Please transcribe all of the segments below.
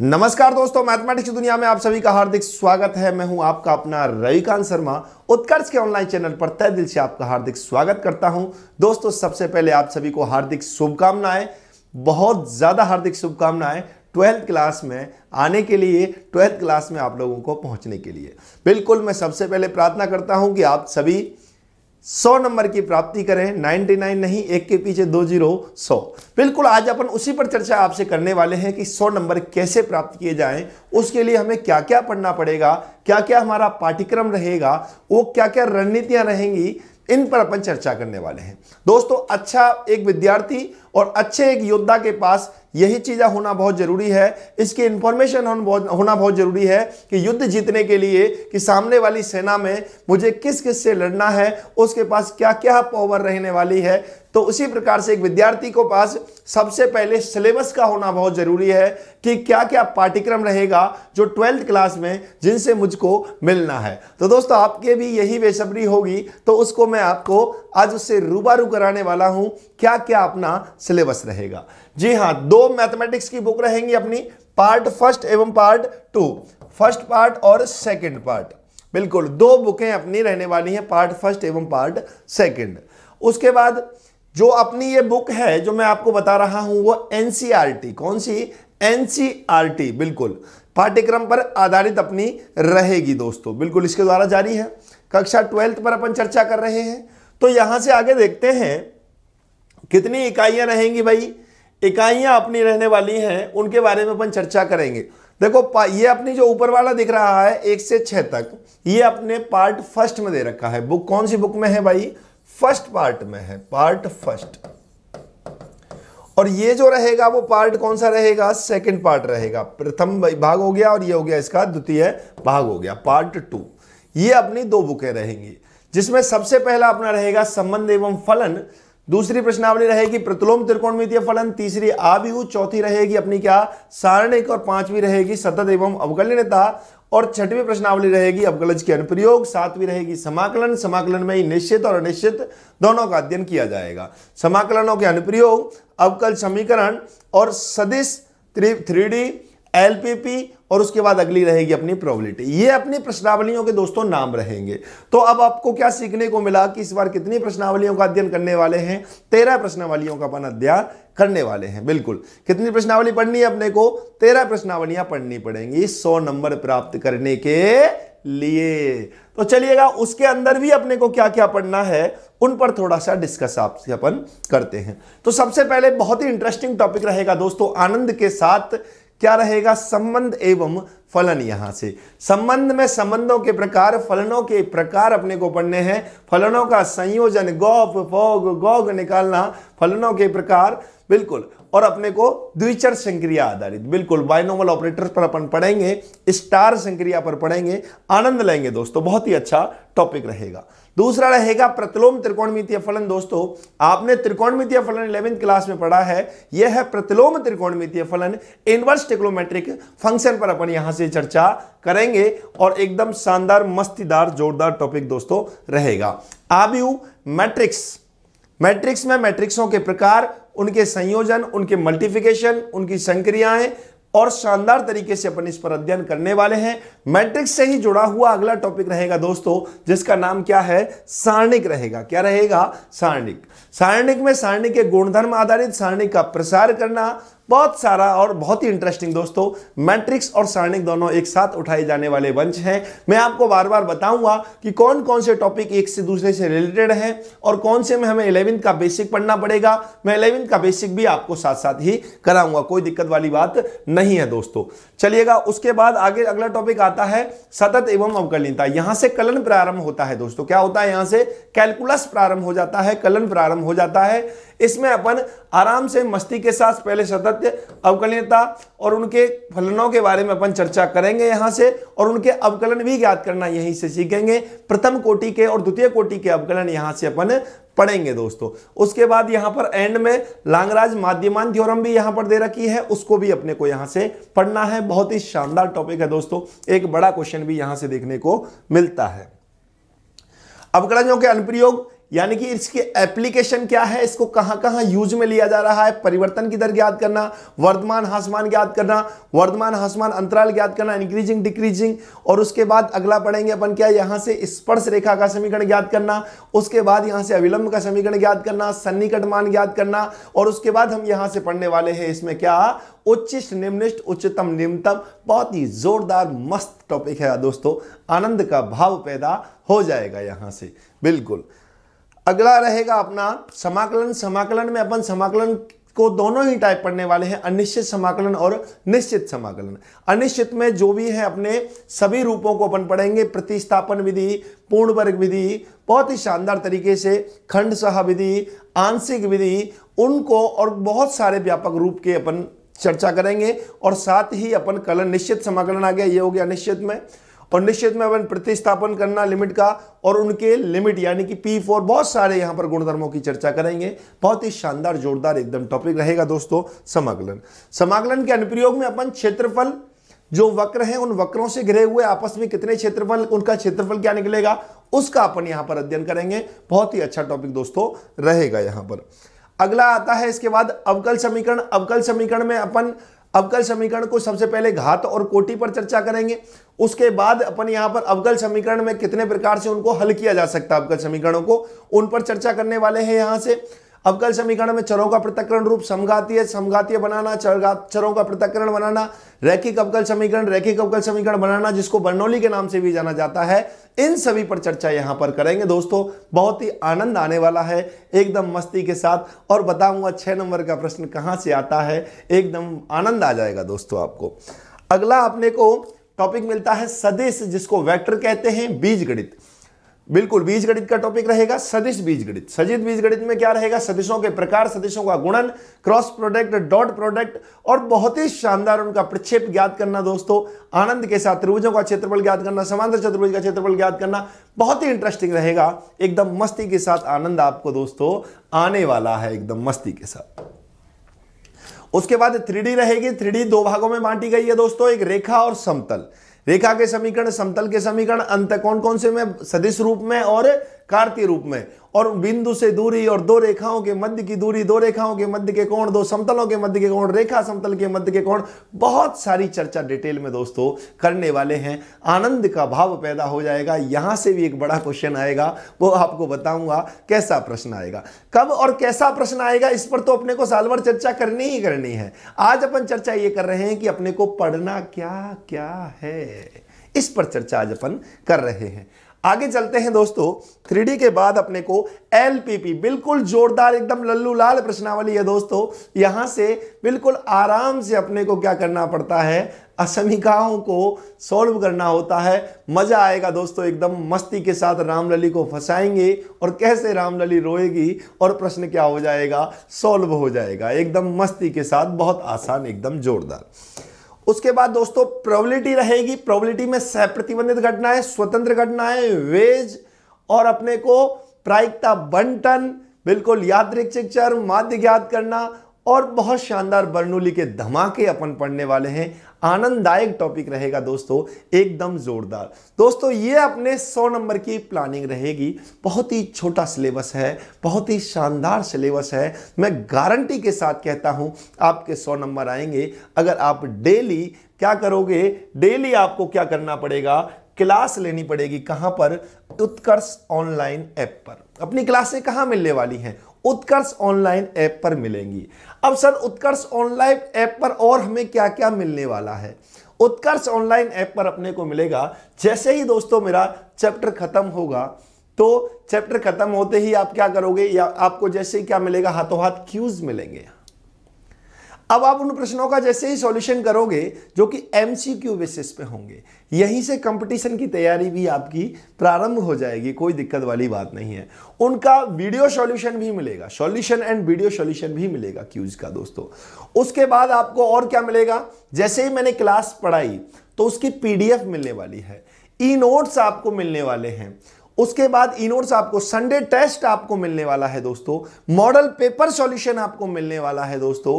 नमस्कार दोस्तों मैथमेटिक्स दुनिया में आप सभी का हार्दिक स्वागत है मैं हूं आपका अपना रविकांत शर्मा उत्कर्ष के ऑनलाइन चैनल पर तय दिल से आपका हार्दिक स्वागत करता हूं दोस्तों सबसे पहले आप सभी को हार्दिक शुभकामनाएं बहुत ज़्यादा हार्दिक शुभकामनाएं ट्वेल्थ क्लास में आने के लिए ट्वेल्थ क्लास में आप लोगों को पहुंचने के लिए बिल्कुल मैं सबसे पहले प्रार्थना करता हूं कि आप सभी सौ नंबर की प्राप्ति करें 99 नहीं एक के पीछे दो जीरो सौ बिल्कुल आज अपन उसी पर चर्चा आपसे करने वाले हैं कि सौ नंबर कैसे प्राप्त किए जाएं उसके लिए हमें क्या क्या पढ़ना पड़ेगा क्या क्या हमारा पाठ्यक्रम रहेगा वो क्या क्या रणनीतियां रहेंगी इन पर अपन चर्चा करने वाले हैं दोस्तों अच्छा एक विद्यार्थी और अच्छे एक योद्धा के पास यही चीज़ें होना बहुत ज़रूरी है इसकी इन्फॉर्मेशन होना बहुत ज़रूरी है कि युद्ध जीतने के लिए कि सामने वाली सेना में मुझे किस किस से लड़ना है उसके पास क्या क्या पावर रहने वाली है तो उसी प्रकार से एक विद्यार्थी को पास सबसे पहले सिलेबस का होना बहुत ज़रूरी है कि क्या क्या पाठ्यक्रम रहेगा जो ट्वेल्थ क्लास में जिनसे मुझको मिलना है तो दोस्तों आपके भी यही बेसब्री होगी तो उसको मैं आपको आज उससे रूबारू कराने वाला हूं क्या क्या अपना सिलेबस रहेगा जी हाँ दो मैथमेटिक्स की बुक रहेंगी अपनी पार्ट फर्स्ट एवं पार्ट टू फर्स्ट पार्ट और सेकेंड पार्ट बिल्कुल दो बुकें अपनी रहने वाली हैं पार्ट फर्स्ट एवं पार्ट सेकेंड उसके बाद जो अपनी ये बुक है जो मैं आपको बता रहा हूं वो एनसीआरटी e कौन सी एनसीआरटी e बिल्कुल पाठ्यक्रम पर आधारित अपनी रहेगी दोस्तों बिल्कुल इसके द्वारा जारी है कक्षा ट्वेल्थ पर अपन चर्चा कर रहे हैं तो यहां से आगे देखते हैं कितनी इकाइयां रहेंगी भाई इकाइयां अपनी रहने वाली हैं उनके बारे में अपन चर्चा करेंगे देखो ये अपनी जो ऊपर वाला दिख रहा है एक से छह तक ये अपने पार्ट फर्स्ट में दे रखा है बुक कौन सी बुक में है भाई फर्स्ट पार्ट में है पार्ट फर्स्ट और ये जो रहेगा वो पार्ट कौन सा रहेगा सेकंड पार्ट रहेगा प्रथम भाग हो गया और ये हो गया इसका द्वितीय भाग हो गया पार्ट टू ये अपनी दो बुकें रहेंगी जिसमें सबसे पहला अपना रहेगा संबंध एवं फलन दूसरी प्रश्नावली रहेगी प्रतिलोम त्रिकोण फलन तीसरी आव्यूह चौथी रहेगी अपनी क्या सारणिक और पांचवी रहेगी सतत एवं अवकलनीयता और छठवीं प्रश्नावली रहेगी अवगलज के अनुप्रयोग सातवीं रहेगी समाकलन समाकलन में ही निश्चित और अनिश्चित दोनों का अध्ययन किया जाएगा समाकलनों के अनुप्रयोग अवकल समीकरण और सदिश three three D L P P और उसके बाद अगली रहेगी अपनी प्रोबेबिलिटी ये अपनी प्रश्नावलियों के दोस्तों नाम रहेंगे तो अब आपको क्या सीखने को मिला कि इस बार कितनी प्रश्नावलियों का अध्ययन करने वाले हैं तेरह प्रश्नावलियों का अपन अध्ययन करने वाले हैं बिल्कुल कितनी प्रश्नावली पढ़नी है अपने को तेरह प्रश्नावलियां पढ़नी पड़ेंगी सौ नंबर प्राप्त करने के लिए तो चलिएगा उसके अंदर भी अपने को क्या क्या पढ़ना है उन पर थोड़ा सा डिस्कस आपसे अपन करते हैं तो सबसे पहले बहुत ही इंटरेस्टिंग टॉपिक रहेगा दोस्तों आनंद के साथ क्या रहेगा संबंध एवं फलन यहां से संबंध में संबंधों के प्रकार फलनों के प्रकार अपने को पढ़ने हैं फलनों का संयोजन गौप फोग गौग निकालना फलनों के प्रकार बिल्कुल और अपने को द्विचर संक्रिया आधारित बिल्कुल बाइनोमल ऑपरेटर्स पर अपन पढ़ेंगे स्टार संक्रिया पर पढ़ेंगे आनंद लेंगे दोस्तों बहुत ही अच्छा टॉपिक रहेगा दूसरा रहेगा प्रतिलोम त्रिकोणमितीय फलन दोस्तों आपने त्रिकोणमितीय फलन इलेवेंथ क्लास में पढ़ा है यह है प्रतिलोम त्रिकोणमितीय फलन इनवर्स टिक्लोमेट्रिक फंक्शन पर अपन यहां से चर्चा करेंगे और एकदम शानदार मस्तीदार जोरदार टॉपिक दोस्तों रहेगा यू मैट्रिक्स मैट्रिक्स में मैट्रिक्सों के प्रकार उनके संयोजन उनके मल्टीफिकेशन उनकी संक्रियाएं और शानदार तरीके से अपन इस पर अध्ययन करने वाले हैं मैट्रिक्स से ही जुड़ा हुआ अगला टॉपिक रहेगा दोस्तों जिसका नाम क्या है सारणिक रहेगा क्या रहेगा सारणिक सारणिक में सारणिक के गुणधर्म आधारित सारणिक का प्रसार करना बहुत सारा और बहुत ही इंटरेस्टिंग दोस्तों मैट्रिक्स और सारणिक दोनों एक साथ उठाए जाने वाले वंश हैं मैं आपको बार बार बताऊंगा कि कौन कौन से टॉपिक एक से दूसरे से रिलेटेड हैं और कौन से में हमें इलेवेंथ का बेसिक पढ़ना पड़ेगा मैं इलेवेंथ का बेसिक भी आपको साथ साथ ही कराऊंगा कोई दिक्कत वाली बात नहीं है दोस्तों चलिएगा उसके बाद आगे अगला टॉपिक आता है सतत एवं अवकलनता यहां से कलन प्रारंभ होता है दोस्तों क्या होता है यहां से कैलकुलस प्रारंभ हो जाता है कलन प्रारंभ हो जाता है इसमें अपन आराम से मस्ती के साथ पहले सतत अवकलनीयता और उनके फलनों के बारे में अपन चर्चा करेंगे यहाँ से और उनके अवकलन भी ज्ञात करना यहीं से सीखेंगे प्रथम कोटि के और द्वितीय कोटि के अवकलन यहाँ से अपन पढ़ेंगे दोस्तों उसके बाद यहाँ पर एंड में लांगराज माध्यमान थ्योरम भी यहाँ पर दे रखी है उसको भी अपने को यहाँ से पढ़ना है बहुत ही शानदार टॉपिक है दोस्तों एक बड़ा क्वेश्चन भी यहाँ से देखने को मिलता है अवकलनों के अनुप्रयोग यानी कि इसकी एप्लीकेशन क्या है इसको कहां कहां यूज में लिया जा रहा है परिवर्तन की दर ज्ञात करना वर्धमान हासमान ज्ञात करना वर्धमान हासमान अंतराल ज्ञात करना इंक्रीजिंग डिक्रीजिंग और उसके बाद अगला पढ़ेंगे अपन क्या यहां से स्पर्श रेखा का समीकरण ज्ञात करना उसके बाद यहां से अविलंब का समीकरण ज्ञात करना सन्निकट मान ज्ञात करना और उसके बाद हम यहां से पढ़ने वाले हैं इसमें क्या उच्चिष्ट निम्निष्ट उच्चतम निम्नतम बहुत ही जोरदार मस्त टॉपिक है दोस्तों आनंद का भाव पैदा हो जाएगा यहां से बिल्कुल अगला रहेगा अपना समाकलन समाकलन में अपन समाकलन को दोनों ही टाइप पढ़ने वाले हैं अनिश्चित समाकलन और निश्चित समाकलन अनिश्चित में जो भी है अपने सभी रूपों को अपन पढ़ेंगे प्रतिस्थापन विधि पूर्ण वर्ग विधि बहुत ही शानदार तरीके से खंड सह विधि आंशिक विधि उनको और बहुत सारे व्यापक रूप के अपन चर्चा करेंगे और साथ ही अपन कलन निश्चित समाकलन आ गया ये हो गया अनिश्चित में और निश्चित में अपन प्रतिस्थापन करना लिमिट का और उनके लिमिट यानी कि P4 बहुत सारे यहां पर गुणधर्मों की चर्चा करेंगे बहुत ही शानदार जोरदार एकदम टॉपिक रहेगा दोस्तों समाकलन समाकलन के अनुप्रयोग में अपन क्षेत्रफल जो वक्र हैं उन वक्रों से घिरे हुए आपस में कितने क्षेत्रफल उनका क्षेत्रफल क्या निकलेगा उसका अपन यहां पर अध्ययन करेंगे बहुत ही अच्छा टॉपिक दोस्तों रहेगा यहां पर अगला आता है इसके बाद अवकल समीकरण अवकल समीकरण में अपन अवकल समीकरण को सबसे पहले घात और कोटि पर चर्चा करेंगे उसके बाद अपन यहां पर अवकल समीकरण में कितने प्रकार से उनको हल किया जा सकता है अवकल समीकरणों को उन पर चर्चा करने वाले हैं यहां से अवकल समीकरण में चरों का पृथकरण रूप समघातीय समघातीय बनाना चरों का पृथकरण बनाना रैखिक अवकल समीकरण रैखिक अवकल समीकरण बनाना जिसको बर्नौली के नाम से भी जाना जाता है इन सभी पर चर्चा यहां पर करेंगे दोस्तों बहुत ही आनंद आने वाला है एकदम मस्ती के साथ और बताऊंगा छह नंबर का प्रश्न कहां से आता है एकदम आनंद आ जाएगा दोस्तों आपको अगला अपने को टॉपिक मिलता है सदिश जिसको वेक्टर कहते हैं बीजगणित बिल्कुल बीज गणित का टॉपिक रहेगा सदिश बीज गणित सजित बीज गणित में क्या रहेगा सदिशों के प्रकार सदिशों का गुणन क्रॉस प्रोडक्ट डॉट प्रोडक्ट और बहुत ही शानदार उनका प्रक्षेप ज्ञात करना दोस्तों आनंद के साथ त्रिभुजों का क्षेत्रफल ज्ञात करना समांतर चतुर्भुज का क्षेत्रफल ज्ञात करना बहुत ही इंटरेस्टिंग रहेगा एकदम मस्ती के साथ आनंद आपको दोस्तों आने वाला है एकदम मस्ती के साथ उसके बाद थ्री रहेगी थ्री दो भागों में बांटी गई है दोस्तों एक रेखा और समतल रेखा के समीकरण समतल के समीकरण अंत कौन कौन से में सदिश रूप में और कार्तीय रूप में और बिंदु से दूरी और दो रेखाओं के मध्य की दूरी दो रेखाओं के मध्य के कोण दो समतलों के मध्य के कोण रेखा समतल के मध्य के कोण बहुत सारी चर्चा डिटेल में दोस्तों करने वाले हैं आनंद का भाव पैदा हो जाएगा यहां से भी एक बड़ा क्वेश्चन आएगा वो आपको बताऊंगा कैसा प्रश्न आएगा कब और कैसा प्रश्न आएगा इस पर तो अपने को साल भर चर्चा करनी ही करनी है आज अपन चर्चा ये कर रहे हैं कि अपने को पढ़ना क्या क्या है इस पर चर्चा आज अपन कर रहे हैं आगे चलते हैं दोस्तों थ्री के बाद अपने को एलपीपी बिल्कुल जोरदार एकदम लल्लू लाल प्रश्नावली है दोस्तों यहां से बिल्कुल आराम से अपने को क्या करना पड़ता है असमिकाओं को सॉल्व करना होता है मज़ा आएगा दोस्तों एकदम मस्ती के साथ रामलली को फंसाएंगे और कैसे रामलली रोएगी और प्रश्न क्या हो जाएगा सॉल्व हो जाएगा एकदम मस्ती के साथ बहुत आसान एकदम जोरदार उसके बाद दोस्तों प्रोबेबिलिटी रहेगी प्रोबेबिलिटी में सह प्रतिबंधित घटनाएं स्वतंत्र घटनाएं वेज और अपने को प्रायिकता बंटन बिल्कुल यात्रिक चिक्चर माध्य ज्ञात करना और बहुत शानदार बर्नूली के धमाके अपन पढ़ने वाले हैं आनंददायक टॉपिक रहेगा दोस्तों एकदम ज़ोरदार दोस्तों ये अपने 100 नंबर की प्लानिंग रहेगी बहुत ही छोटा सिलेबस है बहुत ही शानदार सिलेबस है मैं गारंटी के साथ कहता हूँ आपके 100 नंबर आएंगे अगर आप डेली क्या करोगे डेली आपको क्या करना पड़ेगा क्लास लेनी पड़ेगी कहाँ पर उत्कर्ष ऑनलाइन ऐप पर अपनी क्लासें कहाँ मिलने वाली हैं उत्कर्ष ऑनलाइन ऐप पर मिलेंगी अब सर उत्कर्ष ऑनलाइन ऐप पर और हमें क्या क्या मिलने वाला है उत्कर्ष ऑनलाइन ऐप पर अपने को मिलेगा जैसे ही दोस्तों मेरा चैप्टर खत्म होगा तो चैप्टर खत्म होते ही आप क्या करोगे या आपको जैसे क्या मिलेगा हाथों हाथ क्यूज मिलेंगे अब आप उन प्रश्नों का जैसे ही सॉल्यूशन करोगे जो कि एम बेसिस पे होंगे यहीं से कंपटीशन की तैयारी भी आपकी प्रारंभ हो जाएगी कोई दिक्कत वाली बात नहीं है उनका वीडियो सॉल्यूशन भी मिलेगा सॉल्यूशन एंड वीडियो सॉल्यूशन भी मिलेगा क्यूज का दोस्तों उसके बाद आपको और क्या मिलेगा जैसे ही मैंने क्लास पढ़ाई तो उसकी पी मिलने वाली है ई नोट्स आपको मिलने वाले हैं उसके बाद इनोट्स आपको संडे टेस्ट आपको मिलने वाला है दोस्तों मॉडल पेपर सॉल्यूशन आपको मिलने वाला है दोस्तों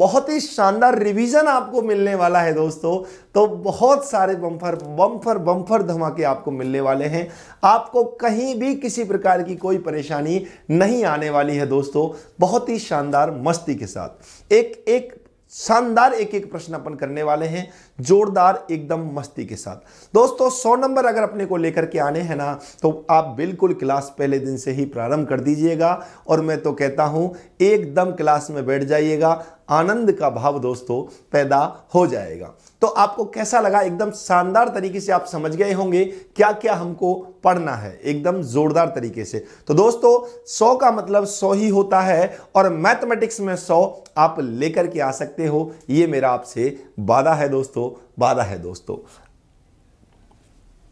बहुत ही शानदार रिवीजन आपको मिलने वाला है दोस्तों तो बहुत सारे बम्फर बम्फर बम्फर धमाके आपको मिलने वाले हैं आपको कहीं भी किसी प्रकार की कोई परेशानी नहीं आने वाली है दोस्तों बहुत ही शानदार मस्ती के साथ एक एक शानदार एक एक प्रश्न अपन करने वाले हैं जोरदार एकदम मस्ती के साथ दोस्तों सौ नंबर अगर अपने को लेकर के आने हैं ना तो आप बिल्कुल क्लास पहले दिन से ही प्रारंभ कर दीजिएगा और मैं तो कहता हूं एकदम क्लास में बैठ जाइएगा आनंद का भाव दोस्तों पैदा हो जाएगा तो आपको कैसा लगा एकदम शानदार तरीके से आप समझ गए होंगे क्या क्या हमको पढ़ना है एकदम जोरदार तरीके से तो दोस्तों सौ का मतलब सौ ही होता है और मैथमेटिक्स में सौ आप लेकर के आ सकते हो ये मेरा आपसे वादा है दोस्तों वादा है दोस्तों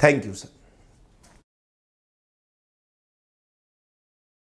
थैंक यू सर